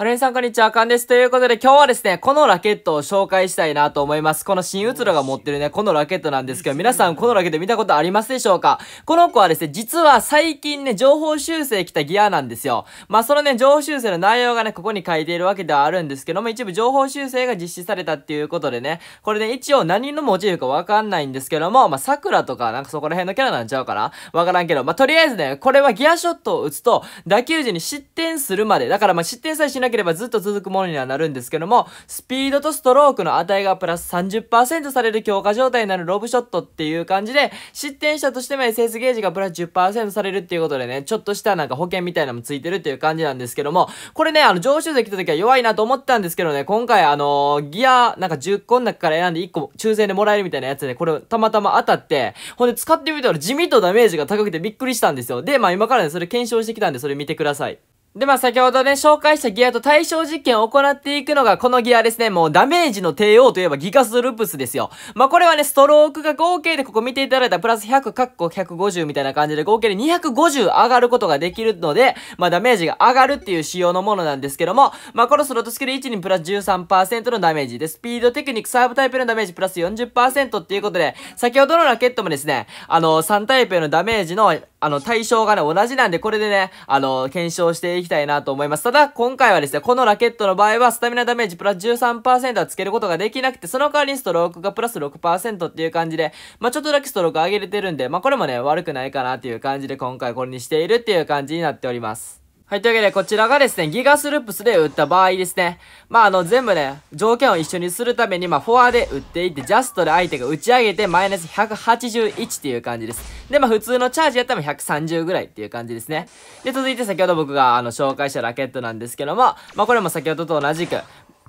はるみさん、こんにちは。かんです。ということで、今日はですね、このラケットを紹介したいなと思います。この新うつらが持ってるね、このラケットなんですけど、皆さん、このラケット見たことありますでしょうかこの子はですね、実は最近ね、情報修正来たギアなんですよ。まあ、そのね、情報修正の内容がね、ここに書いているわけではあるんですけども、一部情報修正が実施されたっていうことでね、これね、一応何のモチーフかわかんないんですけども、まあ、桜とか、なんかそこら辺のキャラなんちゃうかなわからんけど、まあ、とりあえずね、これはギアショットを打つと、打球時に失点するまで、だからまあ、失点さえしななければずっと続くものにはなるんですけども、スピードとストロークの値がプラス30%される強化状態になるロブショットっていう感じで、失点したとしても SS ゲージがプラス10%されるっていうことでね、ちょっとしたなんか保険みたいなのもついてるっていう感じなんですけども、これね、あの、常習税来た時は弱いなと思ったんですけどね、今回あのギア、なんか10個の中から選んで1個抽選でもらえるみたいなやつで、これたまたま当たって、ほんで使ってみたら地味とダメージが高くてびっくりしたんですよ。で、まあ今からね、それ検証してきたんで、それ見てください。で、まあ先ほどね、紹介したギアと対象実験を行っていくのがこのギアですね。もうダメージの帝王といえばギガスルプスですよ。まあこれはね、ストロークが合計でここ見ていただいたプラス100かっこ150みたいな感じで合計で250上がることができるので、まあダメージが上がるっていう仕様のものなんですけども、まあこのスロットスキル1にプラス13%のダメージで、スピードテクニックサーブタイプのダメージプラス40%っていうことで、先ほどのラケットもですね、あの、3タイプへのダメージの、あの、対象がね、同じなんで、これでね、あの、検証していいきたいなと思います。ただ、今回はですね、このラケットの場合は、スタミナダメージプラス13%はつけることができなくて、その代わりにストロークがプラス6%っていう感じで、まあ、ちょっとだけストローク上げれてるんで、まあ、これもね、悪くないかなっていう感じで、今回これにしているっていう感じになっております。はい、というわけで、こちらがですね、ギガスループスで打った場合ですね。まあ、あの、全部ね、条件を一緒にするために、まあ、フォアで打っていって、ジャストで相手が打ち上げて、マイナス181っていう感じです。で、まあ、普通のチャージやったら130ぐらいっていう感じですね。で、続いて先ほど僕が、あの、紹介したラケットなんですけども、まあ、これも先ほどと同じく、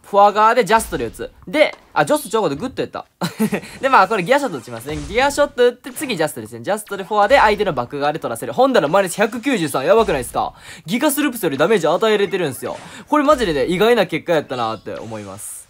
フォア側でジャストで打つ。で、あ、ジョスチョでグッとやった。で、まあ、これギアショット打ちますね。ギアショット打って、次ジャストですね。ジャストでフォアで相手のバック側で取らせる。ホンダのマイナス193、やばくないですかギガスループスよりダメージ与えれてるんですよ。これマジでね、意外な結果やったなって思います。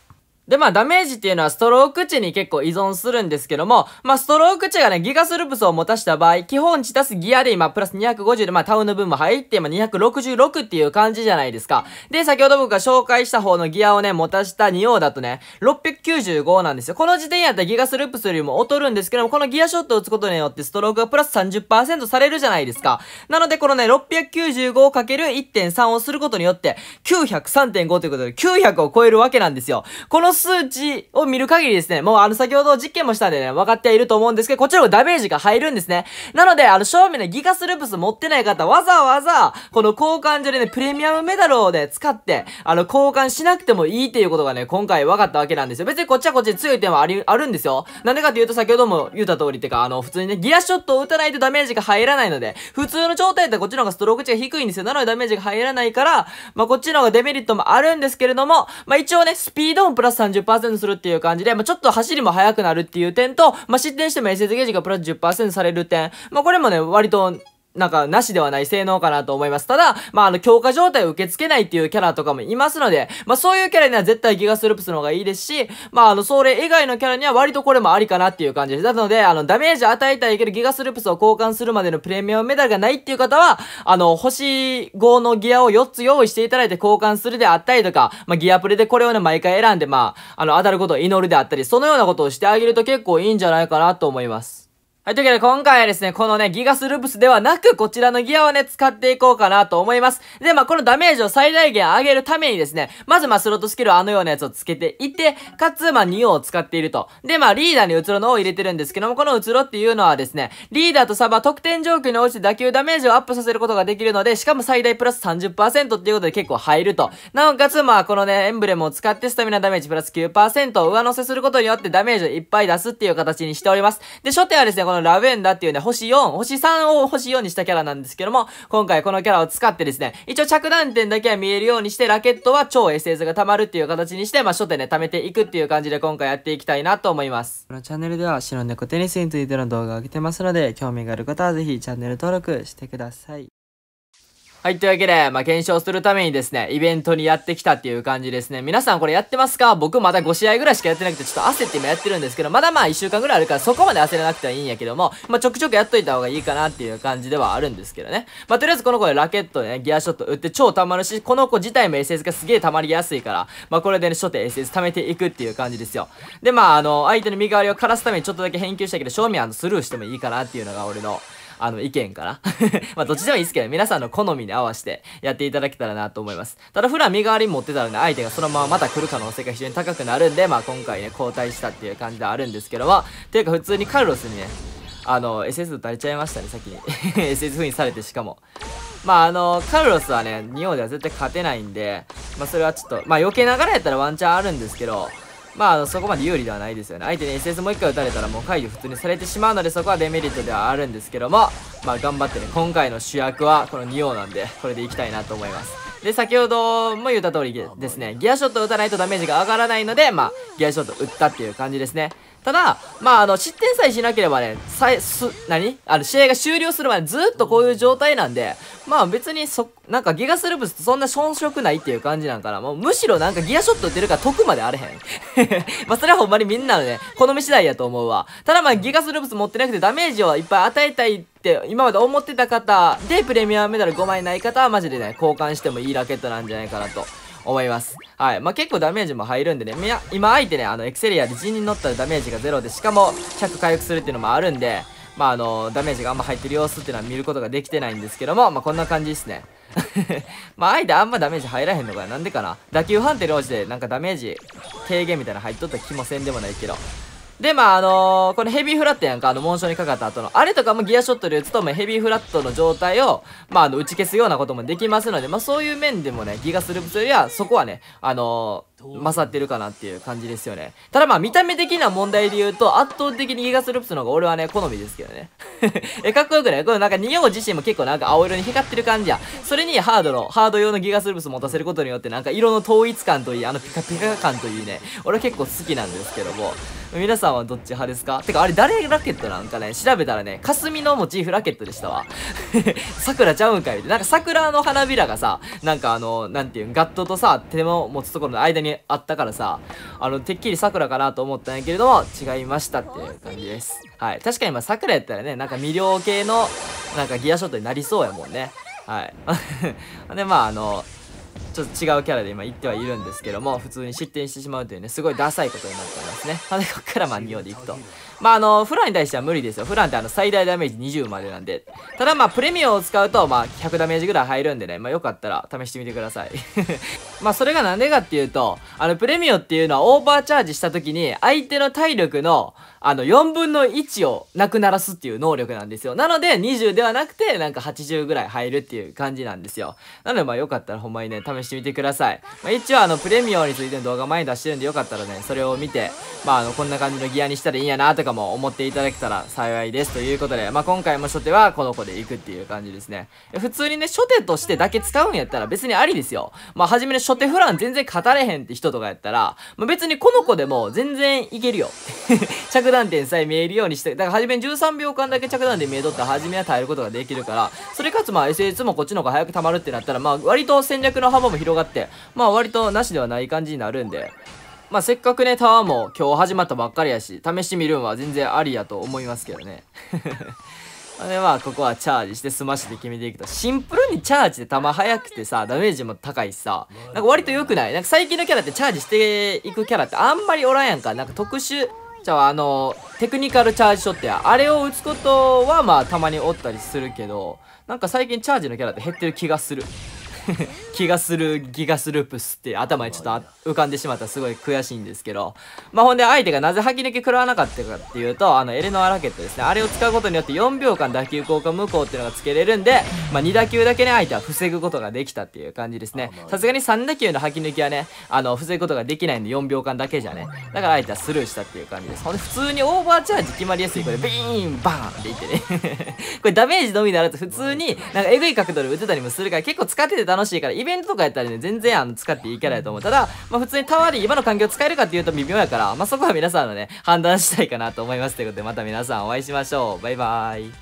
で、まあ、ダメージっていうのはストローク値に結構依存するんですけども、まあ、ストローク値がね、ギガスループスを持たした場合、基本値足すギアで今、プラス250で、まあ、タウンの分も入って、今266っていう感じじゃないですか。で、先ほど僕が紹介した方のギアをね、持たした2王だとね、695なんですよ。この時点やったらギガスループスよりも劣るんですけども、このギアショットを打つことによってストロークがプラス30%されるじゃないですか。なので、このね、695×1.3 をすることによって、903.5ということで、900を超えるわけなんですよ。この数値を見る限りですね、もうあの先ほど実験もしたんでね、分かっていると思うんですけど、こちらもダメージが入るんですね。なので、あの、正面ね。ギガスループス持ってない方、わざわざ、この交換所でね、プレミアムメダルをね、使って、あの、交換しなくてもいいっていうことがね、今回分かったわけなんですよ。別にこっちはこっちで強い点はあり、あるんですよ。なんでかっていうと、先ほども言った通りってか、あの、普通にね、ギアショットを打たないとダメージが入らないので、普通の状態ってこっちの方がストローク値が低いんですよ。なのでダメージが入らないから、まあ、こっちの方がデメリットもあるんですけれども、まあ、一応ね、スピードもプラス30%するっていう感じで、まあ、ちょっと走りも速くなるっていう点と、まあ、失点しても SS ゲージがプラス10%される点、まあ、これもね、割となんか、なしではない性能かなと思います。ただ、まあ、あの、強化状態を受け付けないっていうキャラとかもいますので、まあ、そういうキャラには絶対ギガスループスの方がいいですし、まあ、あの、それ以外のキャラには割とこれもありかなっていう感じです。なので、あの、ダメージ与えたいけどギガスループスを交換するまでのプレミアムメダルがないっていう方は、あの、星5のギアを4つ用意していただいて交換するであったりとか、まあ、ギアプレでこれをね、毎回選んで、まあ、あの、当たることを祈るであったり、そのようなことをしてあげると結構いいんじゃないかなと思います。はい、というわけで今回はですね、このね、ギガスループスではなく、こちらのギアをね、使っていこうかなと思います。で、まあ、このダメージを最大限上げるためにですね、まずまあ、スロットスキルあのようなやつをつけていて、かつ、まあ、2を使っていると。で、まあ、リーダーにうつろのを入れてるんですけども、このうつろっていうのはですね、リーダーとサバ得点状況に応じて打球ダメージをアップさせることができるので、しかも最大プラス30%っていうことで結構入ると。なおかつ、まあ、このね、エンブレムを使ってスタミナダメージプラス9%を上乗せすることによってダメージをいっぱい出すっていう形にしております。で、初手はですね、このラベンダっていうね、星4、星3を星4にしたキャラなんですけども、今回このキャラを使ってですね、一応着弾点だけは見えるようにして、ラケットは超 SS が溜まるっていう形にして、まあ、初手ね、貯めていくっていう感じで今回やっていきたいなと思います。このチャンネルでは、白猫テニスについての動画を上げてますので、興味がある方はぜひチャンネル登録してください。はい、というわけで、まあ、検証するためにですね、イベントにやってきたっていう感じですね。皆さんこれやってますか僕まだ5試合ぐらいしかやってなくて、ちょっと焦って今やってるんですけど、まだまあ1週間ぐらいあるから、そこまで焦らなくてはいいんやけども、まあ、ちょくちょくやっといた方がいいかなっていう感じではあるんですけどね。まあ、とりあえずこの子でラケットね、ギアショット打って超溜まるし、この子自体も SS がすげえ溜まりやすいから、まあ、これでね、初手 SS 溜めていくっていう感じですよ。で、まあ、あの、相手の身代わりを枯らすためにちょっとだけ返球したけど、正味あの、スルーしてもいいかなっていうのが俺の、あの、意見から まあ、どっちでもいいですけど、皆さんの好みに合わせてやっていただけたらなと思います。ただ、普段身代わり持ってたので、相手がそのまままた来る可能性が非常に高くなるんで、まあ、今回ね、交代したっていう感じではあるんですけども、ていうか、普通にカルロスにね、あの、SS 打たれちゃいましたね、先に。SS 封印されてしかも。まああの、カルロスはね、2王では絶対勝てないんで、まあそれはちょっと、まあ余計ながらやったらワンチャンあるんですけど、まあ、そこまで有利ではないですよね。相手に SS もう1回打たれたらもう解除普通にされてしまうので、そこはデメリットではあるんですけども、まあ、頑張ってね、今回の主役はこの2王なんで、これでいきたいなと思います。で、先ほども言った通りですね、ギアショット打たないとダメージが上がらないので、まあ、ギアショット打ったっていう感じですね。ただ、まあ、あの、失点さえしなければね、さえ、す、何あの、試合が終了するまでずっとこういう状態なんで、まあ別にそ、なんかギガスループスそんな遜色ないっていう感じなんかな。もうむしろなんかギアショット打てるから得まであれへん。まあそれはほんまにみんなのね、好み次第やと思うわ。ただまあギガスループス持ってなくてダメージをいっぱい与えたいって今まで思ってた方で、プレミアムメダル5枚ない方はマジでね、交換してもいいラケットなんじゃないかなと。思います。はい。まあ、結構ダメージも入るんでね、みや、今相手ね、あの、エクセリアで陣に乗ったらダメージが0で、しかも100回復するっていうのもあるんで、まあ、あの、ダメージがあんま入ってる様子っていうのは見ることができてないんですけども、まあ、こんな感じですね。まあ、相手あんまダメージ入らへんのかな。なんでかな。打球判定の応ちで、なんかダメージ軽減みたいな入っとった気もせんでもないけど。で、まあ、あのー、このヘビーフラットやんか、あの、紋章にかかった後の、あれとかもギアショットで打つと、まあ、ヘビーフラットの状態を、まあ、あの、打ち消すようなこともできますので、まあ、そういう面でもね、ギガスループというよりは、そこはね、あのー、勝ってるかなっていう感じですよね。ただまあ、見た目的な問題で言うと、圧倒的にギガスループスの方が俺はね、好みですけどね。え、かっこよくないこのなんか、ニオ自身も結構なんか青色に光ってる感じや。それにハードの、ハード用のギガスループス持たせることによって、なんか色の統一感といい、あのピカピカ感といいね、俺は結構好きなんですけども。皆さんはどっち派ですかてかあれ誰ラケットなんかね調べたらね霞のモチーフラケットでしたわ 桜ちゃうんかいなんか桜の花びらがさなんかあのなんていうガットとさ手を持つところの間にあったからさあのてっきり桜かなと思ったんやけれども違いましたっていう感じですはい確かにまあ桜やったらねなんか魅了系のなんかギアショットになりそうやもんねはい でまああのちょっと違うキャラで今言ってはいるんですけども、普通に失点してしまうというね、すごいダサいことになってます ね。まで、こっからまあ2をでいくと。まあ、あの、フランに対しては無理ですよ。フランってあの、最大ダメージ20までなんで。ただまあ、プレミアを使うと、まあ、100ダメージぐらい入るんでね、まあ、よかったら試してみてください。まあ、それがなんでかっていうと、あの、プレミアっていうのはオーバーチャージした時に、相手の体力の、あの、4分の1をなくならすっていう能力なんですよ。なので、20ではなくて、なんか80ぐらい入るっていう感じなんですよ。なので、まあよかったらほんまにね、試してみてください。まあ一応、あの、プレミアムについての動画前に出してるんで、よかったらね、それを見て、まああの、こんな感じのギアにしたらいいんやなとかも思っていただけたら幸いです。ということで、まあ今回も初手はこの子で行くっていう感じですね。普通にね、初手としてだけ使うんやったら別にありですよ。まあ初めに初手フラン全然語れへんって人とかやったら、まあ別にこの子でも全然いけるよ。着 弾点さえ見えるようにして、だから初め13秒間だけ着弾点見えとったら初めは耐えることができるから、それかつまあ SS もこっちの方が早く溜まるってなったら、まあ割と戦略の幅も広がって、まあ割となしではない感じになるんで、まあせっかくね、タワーも今日始まったばっかりやし、試してみるんは全然ありやと思いますけどね。でまあここはチャージしてスマッシュで決めていくとシンプルにチャージで弾速くてさダメージも高いしさなんか割と良くないなんか最近のキャラってチャージしていくキャラってあんまりおらんやんかなんか特殊じゃあ、あの、テクニカルチャージショットや、あれを打つことは、まあ、たまにおったりするけど、なんか最近チャージのキャラって減ってる気がする。気がするギガスループスって頭にちょっと浮かんでしまったすごい悔しいんですけど、まあ、ほんで相手がなぜ吐き抜け食らわなかったかっていうとあのエレノアラケットですねあれを使うことによって4秒間打球効果無効っていうのがつけれるんで、まあ、2打球だけね相手は防ぐことができたっていう感じですねさすがに3打球の吐き抜きはねあの防ぐことができないんで4秒間だけじゃねだから相手はスルーしたっていう感じですほんで普通にオーバーチャージ決まりやすいこれビーンバーンっていってね これダメージのみならず普通になんかエグい角度で打てたりもするから結構使ってて楽しいから、イベントとかやったらね、全然あの使っていいキャラやと思う。ただ、まあ、普通にタワーで今の環境使えるかっていうと微妙やから、まあ、そこは皆さんのね、判断したいかなと思います。ということで、また皆さんお会いしましょう。バイバーイ。